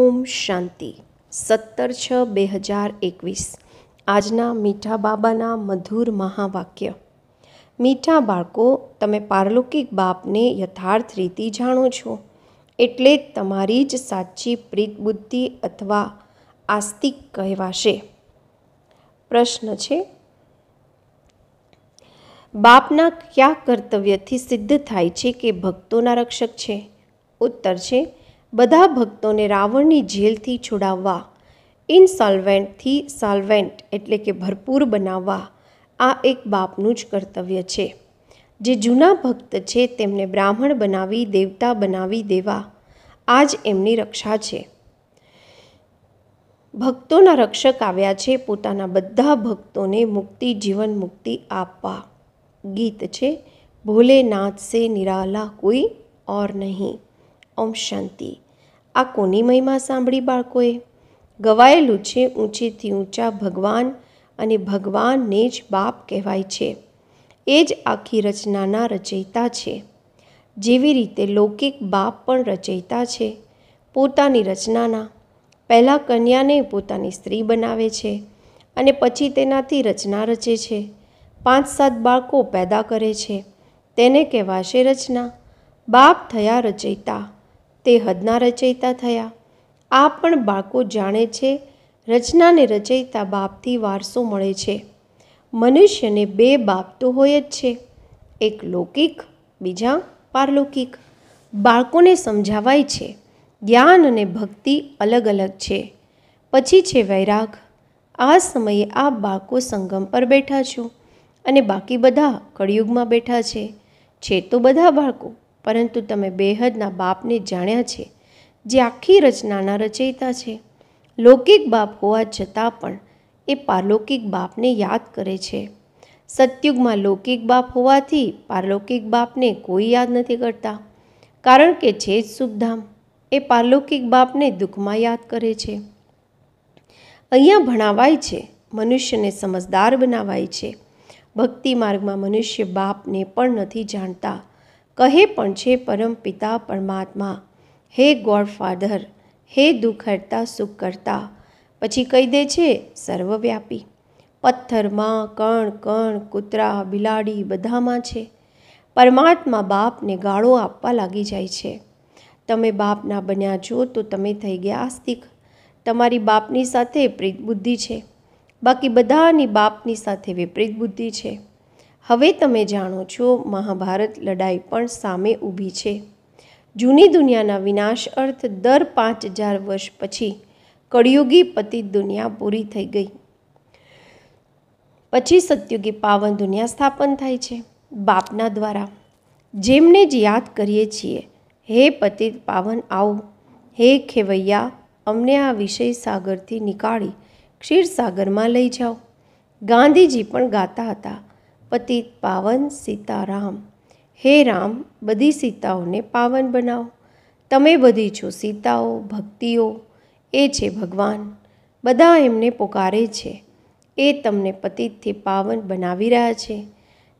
ઓમ શાંતિ સત્તર છ બે હજાર એકવીસ આજના મીઠા બાબાના મધુર મહાવાક્ય મીઠા બાળકો તમે પારલૌકિક બાપને યથાર્થ રીતે જાણો છો એટલે તમારી જ સાચી પ્રીત બુદ્ધિ અથવા આસ્તિક કહેવાશે પ્રશ્ન છે બાપના કયા કર્તવ્યથી સિદ્ધ થાય છે કે ભક્તોના રક્ષક છે ઉત્તર છે બધા ભક્તોને રાવણની જેલથી છોડાવવા ઇનસોલ્વેન્ટથી સોલ્વેન્ટ એટલે કે ભરપૂર બનાવવા આ એક બાપનું જ કર્તવ્ય છે જે જૂના ભક્ત છે તેમને બ્રાહ્મણ બનાવી દેવતા બનાવી દેવા આ જ એમની રક્ષા છે ભક્તોના રક્ષક આવ્યા છે પોતાના બધા ભક્તોને મુક્તિ જીવન મુક્તિ આપવા ગીત છે ભોલેનાથ સે નિરાલા કોઈ ઓર નહીં ઓમ શાંતિ આ કોની મહિમા સાંભળી બાળકોએ ગવાયેલું છે ઊંચેથી ઊંચા ભગવાન અને ભગવાનને જ બાપ કહેવાય છે એ જ આખી રચનાના રચયિતા છે જેવી રીતે લૌકિક બાપ પણ રચયિતા છે પોતાની રચનાના પહેલાં કન્યાને પોતાની સ્ત્રી બનાવે છે અને પછી તેનાથી રચના રચે છે પાંચ સાત બાળકો પેદા કરે છે તેને કહેવાશે રચના બાપ થયા રચયિતા તે હદના રચયિતા થયા આ પણ બાળકો જાણે છે રચનાને રચયિતા બાપથી વારસો મળે છે મનુષ્યને બે બાપ તો હોય જ છે એક લૌકિક બીજા પારલૌકિક બાળકોને સમજાવાય છે જ્ઞાન અને ભક્તિ અલગ અલગ છે પછી છે વૈરાગ આ સમયે આ બાળકો સંગમ પર બેઠા છો અને બાકી બધા કળિયુગમાં બેઠા છે છે તો બધા બાળકો પરંતુ તમે બેહદના બાપને જાણ્યા છે જે આખી રચનાના રચયિતા છે લૌકિક બાપ હોવા છતાં પણ એ પારલૌકિક બાપને યાદ કરે છે સત્યુગમાં લૌકિક બાપ હોવાથી પારલૌકિક બાપને કોઈ યાદ નથી કરતા કારણ કે છે જ સુખધામ એ પારલૌકિક બાપને દુઃખમાં યાદ કરે છે અહીંયા ભણાવાય છે મનુષ્યને સમજદાર બનાવાય છે ભક્તિ માર્ગમાં મનુષ્ય બાપને પણ નથી જાણતા કહે પણ છે પરમ પિતા પરમાત્મા હે ગોડ ફાધર હે દુઃખ હરતા સુખ કરતા પછી કહી દે છે સર્વવ્યાપી પથ્થરમાં કણ કણ કૂતરા બિલાડી બધામાં છે પરમાત્મા બાપને ગાળો આપવા લાગી જાય છે તમે બાપના બન્યા છો તો તમે થઈ ગયા આસ્તિક તમારી બાપની સાથે પ્રીત બુદ્ધિ છે બાકી બધાની બાપની સાથે વિપરીત બુદ્ધિ છે હવે તમે જાણો છો મહાભારત લડાઈ પણ સામે ઊભી છે જૂની દુનિયાના વિનાશ અર્થ દર પાંચ હજાર વર્ષ પછી કળિયુગી પતિત દુનિયા પૂરી થઈ ગઈ પછી સત્યુગી પાવન દુનિયા સ્થાપન થાય છે બાપના દ્વારા જેમને જ યાદ કરીએ છીએ હે પતિત પાવન આવો હે ખેવૈયા અમને આ વિષય સાગરથી નીકાળી ક્ષીરસાગરમાં લઈ જાઓ ગાંધીજી પણ ગાતા હતા પતિત પાવન સીતારામ હે રામ બધી સીતાઓને પાવન બનાવો તમે બધી છો સીતાઓ ભક્તિઓ એ છે ભગવાન બધા એમને પોકારે છે એ તમને પતિતથી પાવન બનાવી રહ્યા છે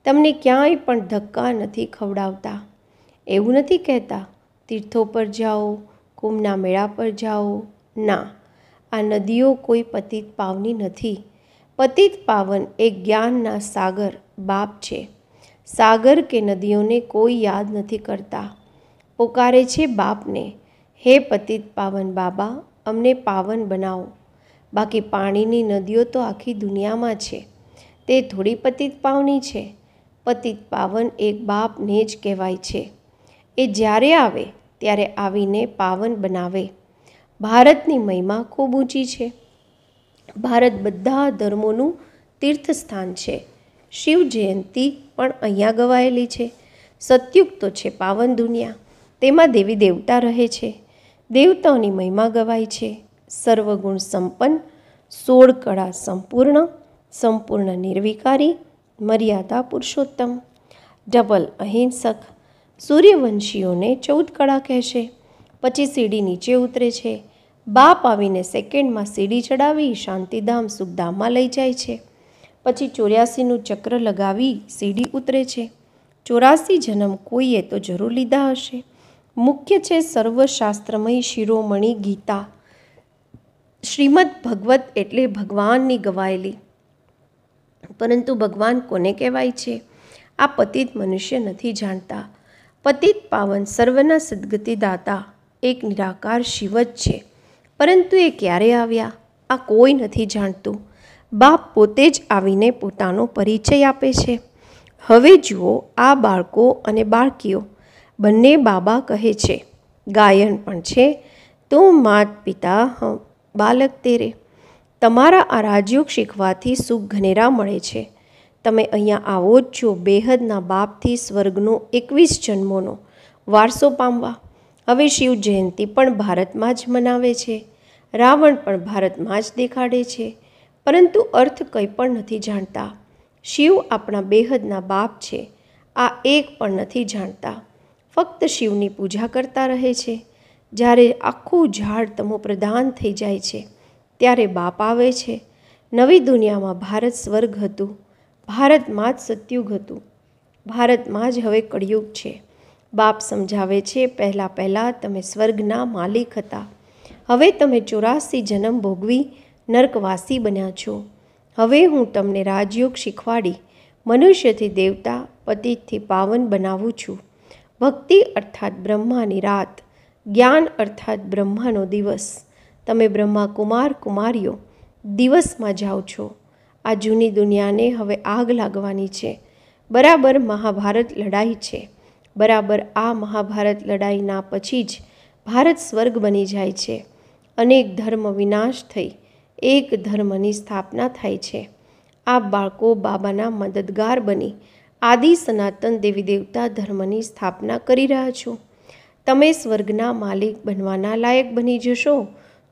તમને ક્યાંય પણ ધક્કા નથી ખવડાવતા એવું નથી કહેતા તીર્થો પર જાઓ કુંભના મેળા પર જાઓ ના આ નદીઓ કોઈ પતિત પાવની નથી પતિત પાવન એ જ્ઞાનના સાગર બાપ છે સાગર કે નદીઓને કોઈ યાદ નથી કરતા પોકારે છે બાપને હે પતિત પાવન બાબા અમને પાવન બનાવો બાકી પાણીની નદીઓ તો આખી દુનિયામાં છે તે થોડી પતિત પાવની છે પતિત પાવન એક બાપને જ કહેવાય છે એ જ્યારે આવે ત્યારે આવીને પાવન બનાવે ભારતની મહિમા ખૂબ ઊંચી છે ભારત બધા ધર્મોનું તીર્થસ્થાન છે શિવ જયંતિ પણ અહીંયા ગવાયેલી છે સતયુગ તો છે પાવન દુનિયા તેમાં દેવી દેવતા રહે છે દેવતાઓની મહિમા ગવાય છે સર્વગુણ સંપન્ન સોળ કળા સંપૂર્ણ સંપૂર્ણ નિર્વિકારી મર્યાદા પુરુષોત્તમ ડબલ અહિંસક સૂર્યવંશીઓને ચૌદ કળા કહેશે પછી સીડી નીચે ઉતરે છે બાપ આવીને સેકન્ડમાં સીડી ચડાવી શાંતિધામ સુખધામમાં લઈ જાય છે પછી ચોર્યાસીનું ચક્ર લગાવી સીડી ઉતરે છે ચોરાસી જન્મ કોઈએ તો જરૂર લીધા હશે મુખ્ય છે સર્વશાસ્ત્રમય શિરોમણી ગીતા શ્રીમદ ભગવત એટલે ભગવાનની ગવાયેલી પરંતુ ભગવાન કોને કહેવાય છે આ પતિત મનુષ્ય નથી જાણતા પતિત પાવન સર્વના સદગતિદાતા એક નિરાકાર શિવ જ છે પરંતુ એ ક્યારે આવ્યા આ કોઈ નથી જાણતું બાપ પોતે જ આવીને પોતાનો પરિચય આપે છે હવે જુઓ આ બાળકો અને બાળકીઓ બંને બાબા કહે છે ગાયન પણ છે તો માત પિતા બાલક તેરે તમારા આ રાજયોગ શીખવાથી સુખ ઘનેરા મળે છે તમે અહીંયા આવો જ છો બેહદના બાપથી સ્વર્ગનો એકવીસ જન્મોનો વારસો પામવા હવે શિવ જયંતિ પણ ભારતમાં જ મનાવે છે રાવણ પણ ભારતમાં જ દેખાડે છે પરંતુ અર્થ કંઈ પણ નથી જાણતા શિવ આપણા બેહદના બાપ છે આ એક પણ નથી જાણતા ફક્ત શિવની પૂજા કરતા રહે છે જ્યારે આખું ઝાડ તમો પ્રદાન થઈ જાય છે ત્યારે બાપ આવે છે નવી દુનિયામાં ભારત સ્વર્ગ હતું ભારતમાં જ સત્યુગ હતું ભારતમાં જ હવે કળિયુગ છે બાપ સમજાવે છે પહેલાં પહેલાં તમે સ્વર્ગના માલિક હતા હવે તમે ચોરાસી જન્મ ભોગવી નર્કવાસી બન્યા છો હવે હું તમને રાજયોગ શીખવાડી મનુષ્યથી દેવતા પતિથી પાવન બનાવું છું ભક્તિ અર્થાત બ્રહ્માની રાત જ્ઞાન અર્થાત બ્રહ્માનો દિવસ તમે બ્રહ્મા કુમાર કુમારીઓ દિવસમાં જાઓ છો આ જૂની દુનિયાને હવે આગ લાગવાની છે બરાબર મહાભારત લડાઈ છે બરાબર આ મહાભારત લડાઈના પછી જ ભારત સ્વર્ગ બની જાય છે અનેક ધર્મ વિનાશ થઈ એક ધર્મની સ્થાપના થાય છે આ બાળકો બાબાના મદદગાર બની આદિ સનાતન દેવી દેવતા ધર્મની સ્થાપના કરી રહ્યા છો તમે સ્વર્ગના માલિક બનવાના લાયક બની જશો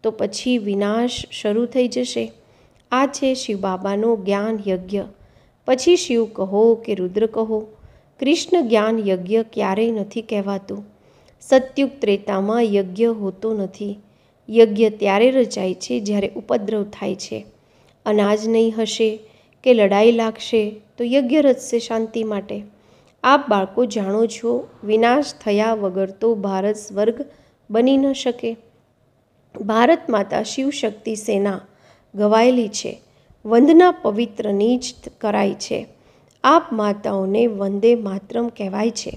તો પછી વિનાશ શરૂ થઈ જશે આ છે શિવ બાબાનો જ્ઞાન યજ્ઞ પછી શિવ કહો કે રુદ્ર કહો કૃષ્ણ જ્ઞાન યજ્ઞ ક્યારેય નથી કહેવાતું સત્યુગ ત્રેતામાં યજ્ઞ હોતો નથી યજ્ઞ ત્યારે રચાય છે જ્યારે ઉપદ્રવ થાય છે અનાજ નહીં હશે કે લડાઈ લાગશે તો યજ્ઞ રચશે શાંતિ માટે આપ બાળકો જાણો છો વિનાશ થયા વગર તો ભારત સ્વર્ગ બની ન શકે ભારત માતા શિવશક્તિ સેના ગવાયેલી છે વંદના પવિત્રની જ કરાય છે આપ માતાઓને વંદે માતરમ કહેવાય છે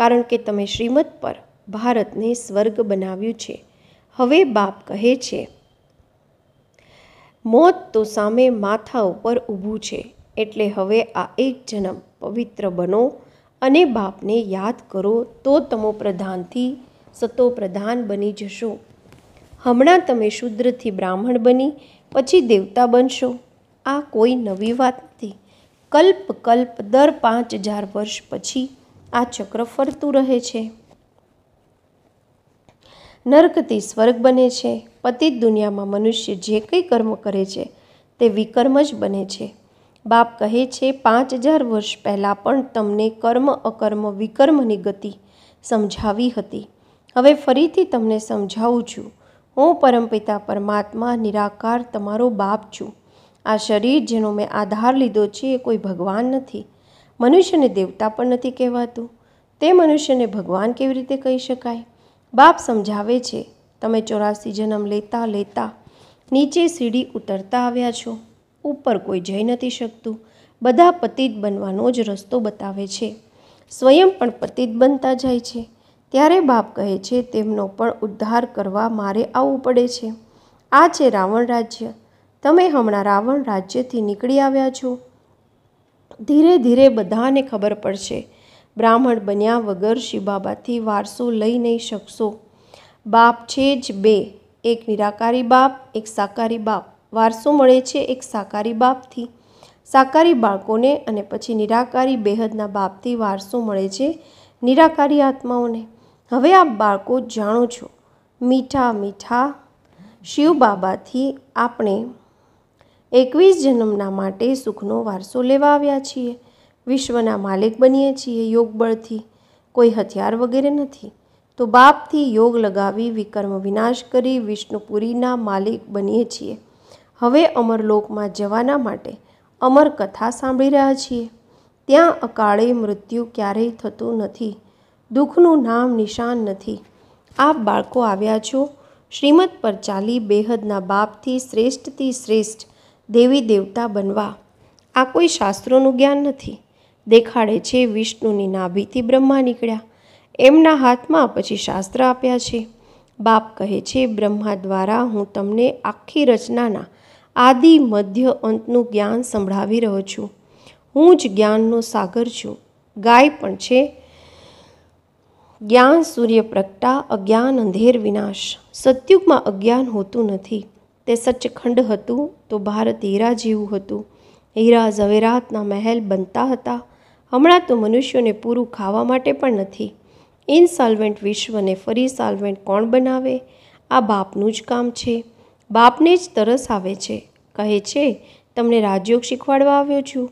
કારણ કે તમે શ્રીમદ પર ભારતને સ્વર્ગ બનાવ્યું છે હવે બાપ કહે છે મોત તો સામે માથા ઉપર ઊભું છે એટલે હવે આ એક જન્મ પવિત્ર બનો અને બાપને યાદ કરો તો તમો પ્રધાનથી સતો પ્રધાન બની જશો હમણાં તમે શુદ્રથી બ્રાહ્મણ બની પછી દેવતા બનશો આ કોઈ નવી વાત નથી કલ્પ કલ્પ દર પાંચ હજાર વર્ષ પછી આ ચક્ર ફરતું રહે છે નર્કથી સ્વર્ગ બને છે પતિત દુનિયામાં મનુષ્ય જે કંઈ કર્મ કરે છે તે વિકર્મ જ બને છે બાપ કહે છે પાંચ હજાર વર્ષ પહેલાં પણ તમને કર્મ અકર્મ વિકર્મની ગતિ સમજાવી હતી હવે ફરીથી તમને સમજાવું છું હું પરમપિતા પરમાત્મા નિરાકાર તમારો બાપ છું આ શરીર જેનો મેં આધાર લીધો છે એ કોઈ ભગવાન નથી મનુષ્યને દેવતા પણ નથી કહેવાતું તે મનુષ્યને ભગવાન કેવી રીતે કહી શકાય બાપ સમજાવે છે તમે ચોરાસી જન્મ લેતા લેતા નીચે સીડી ઉતરતા આવ્યા છો ઉપર કોઈ જઈ નથી શકતું બધા પતિત બનવાનો જ રસ્તો બતાવે છે સ્વયં પણ પતિત બનતા જાય છે ત્યારે બાપ કહે છે તેમનો પણ ઉદ્ધાર કરવા મારે આવવું પડે છે આ છે રાવણ રાજ્ય તમે હમણાં રાવણ રાજ્યથી નીકળી આવ્યા છો ધીરે ધીરે બધાને ખબર પડશે બ્રાહ્મણ બન્યા વગર શિવબાબાથી વારસો લઈ નહીં શકશો બાપ છે જ બે એક નિરાકારી બાપ એક સાકારી બાપ વારસો મળે છે એક સાકારી બાપથી સાકારી બાળકોને અને પછી નિરાકારી બેહદના બાપથી વારસો મળે છે નિરાકારી આત્માઓને હવે આપ બાળકો જાણો છો મીઠા મીઠા શિવ બાબાથી આપણે એકવીસ જન્મના માટે સુખનો વારસો લેવા આવ્યા છીએ વિશ્વના માલિક બનીએ છીએ યોગ બળથી કોઈ હથિયાર વગેરે નથી તો બાપથી યોગ લગાવી વિકર્મ વિનાશ કરી વિષ્ણુપુરીના માલિક બનીએ છીએ હવે અમરલોકમાં જવાના માટે અમર કથા સાંભળી રહ્યા છીએ ત્યાં અકાળે મૃત્યુ ક્યારેય થતું નથી દુઃખનું નામ નિશાન નથી આપ બાળકો આવ્યા છો શ્રીમદ પર ચાલી બેહદના બાપથી શ્રેષ્ઠથી શ્રેષ્ઠ દેવી દેવતા બનવા આ કોઈ શાસ્ત્રોનું જ્ઞાન નથી દેખાડે છે વિષ્ણુની નાભીથી બ્રહ્મા નીકળ્યા એમના હાથમાં પછી શાસ્ત્ર આપ્યા છે બાપ કહે છે બ્રહ્મા દ્વારા હું તમને આખી રચનાના આદિ મધ્ય અંતનું જ્ઞાન સંભળાવી રહ્યો છું હું જ જ્ઞાનનો સાગર છું ગાય પણ છે જ્ઞાન સૂર્ય પ્રગટા અજ્ઞાન અંધેર વિનાશ સત્યુગમાં અજ્ઞાન હોતું નથી તે સચખંડ હતું તો ભારત હીરા જેવું હતું હીરા ઝવેરાતના મહેલ બનતા હતા હમણાં તો મનુષ્યોને પૂરું ખાવા માટે પણ નથી ઇનસોલ્વન્ટ વિશ્વને ફરી સોલ્વન્ટ કોણ બનાવે આ બાપનું જ કામ છે બાપને જ તરસ આવે છે કહે છે તમને રાજયોગ શીખવાડવા આવ્યો છું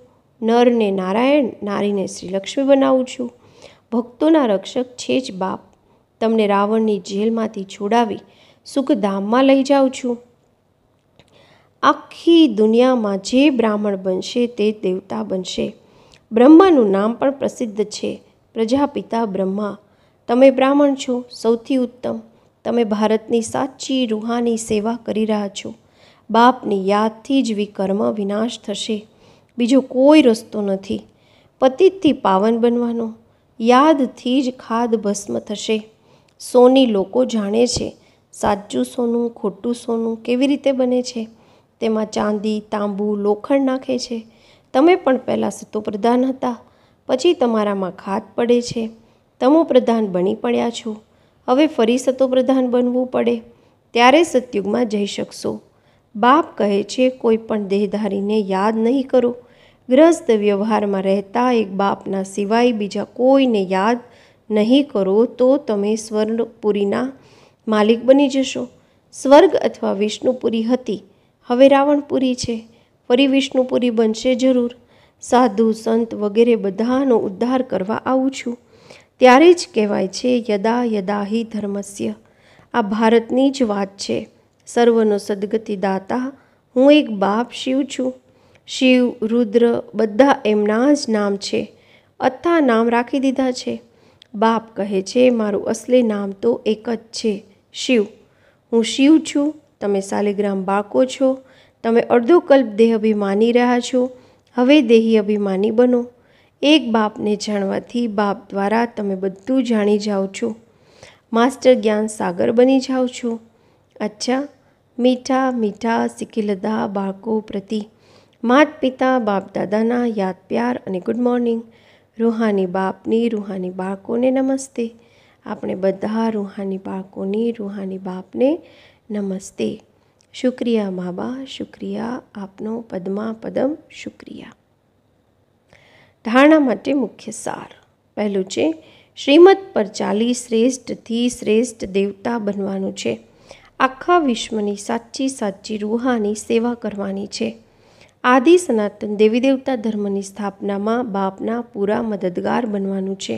નરને નારાયણ નારીને શ્રીલક્ષ્મી બનાવું છું ભક્તોના રક્ષક છે જ બાપ તમને રાવણની જેલમાંથી છોડાવી સુખધામમાં લઈ જાઉં છું આખી દુનિયામાં જે બ્રાહ્મણ બનશે તે દેવતા બનશે બ્રહ્માનું નામ પણ પ્રસિદ્ધ છે પ્રજાપિતા બ્રહ્મા તમે બ્રાહ્મણ છો સૌથી ઉત્તમ તમે ભારતની સાચી રૂહાની સેવા કરી રહ્યા છો બાપની યાદથી જ વિકર્મ વિનાશ થશે બીજો કોઈ રસ્તો નથી પતિથી પાવન બનવાનો યાદથી જ ખાદ ભસ્મ થશે સોની લોકો જાણે છે સાચું સોનું ખોટું સોનું કેવી રીતે બને છે તેમાં ચાંદી તાંબુ લોખંડ નાખે છે તમે પણ પહેલાં સતુપ્રધાન હતા પછી તમારામાં ખાત પડે છે તમો પ્રધાન બની પડ્યા છો હવે ફરી સતુપ્રધાન બનવું પડે ત્યારે સતયુગમાં જઈ શકશો બાપ કહે છે કોઈ પણ દેહધારીને યાદ નહીં કરો ગ્રસ્ત વ્યવહારમાં રહેતા એક બાપના સિવાય બીજા કોઈને યાદ નહીં કરો તો તમે સ્વર્ણપુરીના માલિક બની જશો સ્વર્ગ અથવા વિષ્ણુપુરી હતી હવે રાવણપુરી છે ફરી વિષ્ણુપુરી બનશે જરૂર સાધુ સંત વગેરે બધાનો ઉદ્ધાર કરવા આવું છું ત્યારે જ કહેવાય છે યદા યદા હિ ધર્મસ્ય આ ભારતની જ વાત છે સર્વનો દાતા હું એક બાપ શિવ છું શિવ રુદ્ર બધા એમના જ નામ છે અથા નામ રાખી દીધા છે બાપ કહે છે મારું અસલી નામ તો એક જ છે શિવ હું શિવ છું તમે શાલિગ્રામ બાકો છો તમે અડધો કલ્પ દેહ અભિમાની રહ્યા છો હવે દેહી અભિમાની બનો એક બાપને જાણવાથી બાપ દ્વારા તમે બધું જાણી જાઓ છો માસ્ટર જ્ઞાન સાગર બની જાઓ છો અચ્છા મીઠા મીઠા સિકિલદા બાળકો પ્રતિ માત પિતા બાપ દાદાના યાદ પ્યાર અને ગુડ મોર્નિંગ રૂહાની બાપની રૂહાની બાળકોને નમસ્તે આપણે બધા રૂહાની બાળકોની રૂહાની બાપને નમસ્તે શુક્રિયા મા બા શુક્રિયા આપનો પદમા પદમ શુક્રિયા ધારણા માટે મુખ્ય સાર પહેલું છે શ્રીમદ પર ચાલી શ્રેષ્ઠથી શ્રેષ્ઠ દેવતા બનવાનું છે આખા વિશ્વની સાચી સાચી રૂહાની સેવા કરવાની છે આદિ સનાતન દેવી દેવતા ધર્મની સ્થાપનામાં બાપના પૂરા મદદગાર બનવાનું છે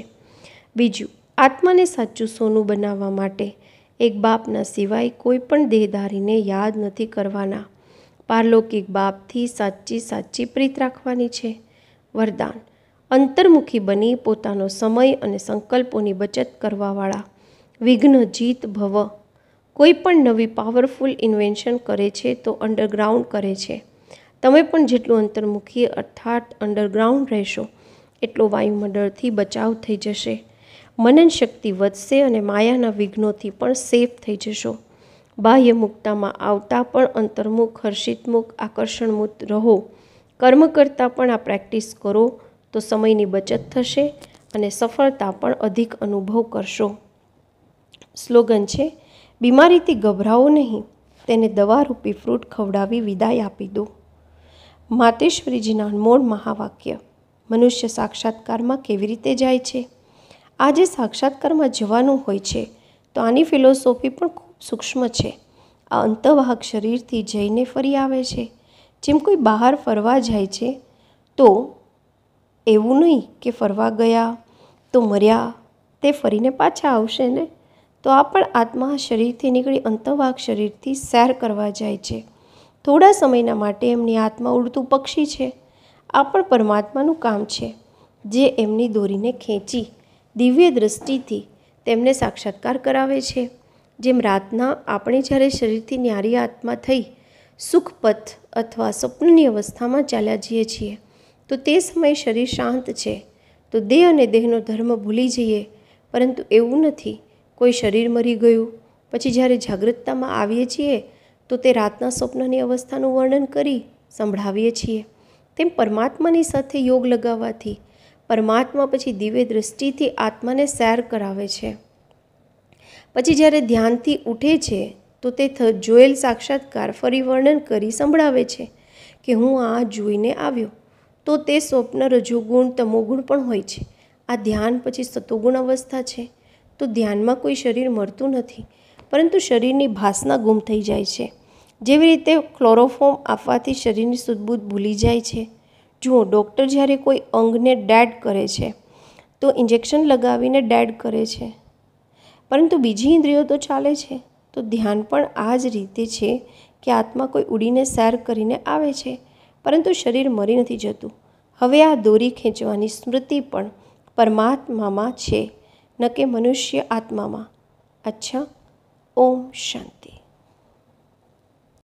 બીજું આત્માને સાચું સોનું બનાવવા માટે એક બાપના સિવાય કોઈ પણ દેહધારીને યાદ નથી કરવાના પારલૌકિક બાપથી સાચી સાચી પ્રીત રાખવાની છે વરદાન અંતર્મુખી બની પોતાનો સમય અને સંકલ્પોની બચત કરવાવાળા વિઘ્ન જીત ભવ કોઈ પણ નવી પાવરફુલ ઇન્વેન્શન કરે છે તો અંડરગ્રાઉન્ડ કરે છે તમે પણ જેટલું અંતર્મુખી અર્થાત અંડરગ્રાઉન્ડ રહેશો એટલો વાયુમંડળથી બચાવ થઈ જશે મનન શક્તિ વધશે અને માયાના વિઘ્નોથી પણ સેફ થઈ જશો બાહ્ય મુક્તામાં આવતા પણ અંતર્મુખ હર્ષિતમુખ આકર્ષણમુક્ત રહો કર્મ કરતાં પણ આ પ્રેક્ટિસ કરો તો સમયની બચત થશે અને સફળતા પણ અધિક અનુભવ કરશો સ્લોગન છે બીમારીથી ગભરાઓ નહીં તેને દવારૂપી ફ્રૂટ ખવડાવી વિદાય આપી દો માતેશ્વરીજીના અનમોળ મહાવાક્ય મનુષ્ય સાક્ષાત્કારમાં કેવી રીતે જાય છે આજે સાક્ષાત્કારમાં જવાનું હોય છે તો આની ફિલોસોફી પણ ખૂબ સૂક્ષ્મ છે આ અંતવાહક શરીરથી જઈને ફરી આવે છે જેમ કોઈ બહાર ફરવા જાય છે તો એવું નહીં કે ફરવા ગયા તો મર્યા તે ફરીને પાછા આવશે ને તો આ પણ આત્મા શરીરથી નીકળી અંતવાહક શરીરથી સેર કરવા જાય છે થોડા સમયના માટે એમની આત્મા ઉડતું પક્ષી છે આ પણ પરમાત્માનું કામ છે જે એમની દોરીને ખેંચી દિવ્ય દૃષ્ટિથી તેમને સાક્ષાત્કાર કરાવે છે જેમ રાતના આપણે જ્યારે શરીરથી ન્યારી આત્મા થઈ સુખપથ અથવા સ્વપ્નની અવસ્થામાં ચાલ્યા જઈએ છીએ તો તે સમયે શરીર શાંત છે તો દેહ અને દેહનો ધર્મ ભૂલી જઈએ પરંતુ એવું નથી કોઈ શરીર મરી ગયું પછી જ્યારે જાગૃતતામાં આવીએ છીએ તો તે રાતના સ્વપ્નની અવસ્થાનું વર્ણન કરી સંભળાવીએ છીએ તેમ પરમાત્માની સાથે યોગ લગાવવાથી પરમાત્મા પછી દિવ્ય દૃષ્ટિથી આત્માને સેર કરાવે છે પછી જ્યારે ધ્યાનથી ઉઠે છે તો તે જોયેલ સાક્ષાત્કાર ફરી વર્ણન કરી સંભળાવે છે કે હું આ જોઈને આવ્યો તો તે સ્વપ્ન રજોગુણ તમોગુણ પણ હોય છે આ ધ્યાન પછી સતોગુણ અવસ્થા છે તો ધ્યાનમાં કોઈ શરીર મળતું નથી પરંતુ શરીરની ભાસના ગુમ થઈ જાય છે જેવી રીતે ક્લોરોફોર્મ આપવાથી શરીરની સુદબુદ ભૂલી જાય છે જુઓ ડૉક્ટર જ્યારે કોઈ અંગને ડેડ કરે છે તો ઇન્જેક્શન લગાવીને ડેડ કરે છે પરંતુ બીજી ઇન્દ્રિયો તો ચાલે છે તો ધ્યાન પણ આ જ રીતે છે કે આત્મા કોઈ ઉડીને સેર કરીને આવે છે પરંતુ શરીર મરી નથી જતું હવે આ દોરી ખેંચવાની સ્મૃતિ પણ પરમાત્મામાં છે ન કે મનુષ્ય આત્મામાં અચ્છા ઓમ શાંતિ